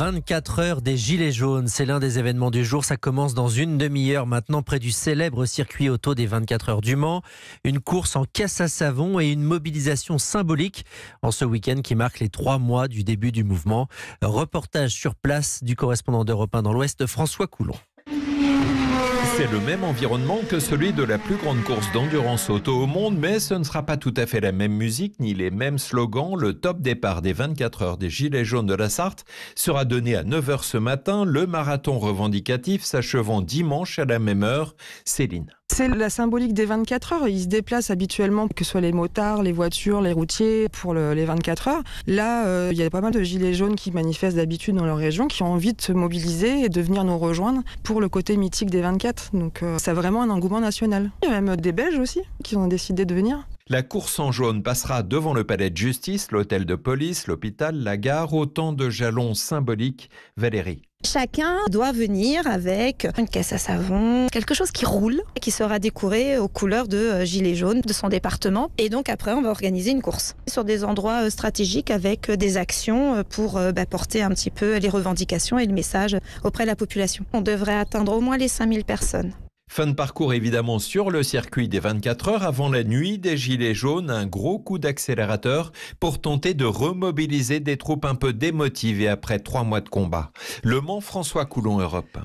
24 heures des Gilets jaunes. C'est l'un des événements du jour. Ça commence dans une demi-heure maintenant près du célèbre circuit auto des 24 heures du Mans. Une course en caisse à savon et une mobilisation symbolique en ce week-end qui marque les trois mois du début du mouvement. Reportage sur place du correspondant d'Europe 1 dans l'Ouest, François Coulon c'est le même environnement que celui de la plus grande course d'endurance auto au monde, mais ce ne sera pas tout à fait la même musique ni les mêmes slogans. Le top départ des 24 heures des Gilets jaunes de la Sarthe sera donné à 9 h ce matin, le marathon revendicatif s'achevant dimanche à la même heure. Céline. C'est la symbolique des 24 heures. Ils se déplacent habituellement, que ce soit les motards, les voitures, les routiers, pour les 24 heures. Là, euh, il y a pas mal de gilets jaunes qui manifestent d'habitude dans leur région, qui ont envie de se mobiliser et de venir nous rejoindre pour le côté mythique des 24. Donc c'est euh, vraiment un engouement national. Il y a même des Belges aussi qui ont décidé de venir. La course en jaune passera devant le palais de justice, l'hôtel de police, l'hôpital, la gare, autant de jalons symboliques. Valérie Chacun doit venir avec une caisse à savon, quelque chose qui roule, qui sera décoré aux couleurs de euh, gilet jaune de son département. Et donc après, on va organiser une course sur des endroits euh, stratégiques avec euh, des actions pour bah, porter un petit peu les revendications et le message auprès de la population. On devrait atteindre au moins les 5000 personnes. Fin de parcours évidemment sur le circuit des 24 heures avant la nuit des Gilets jaunes, un gros coup d'accélérateur pour tenter de remobiliser des troupes un peu démotivées après trois mois de combat. Le Mans François Coulon Europe.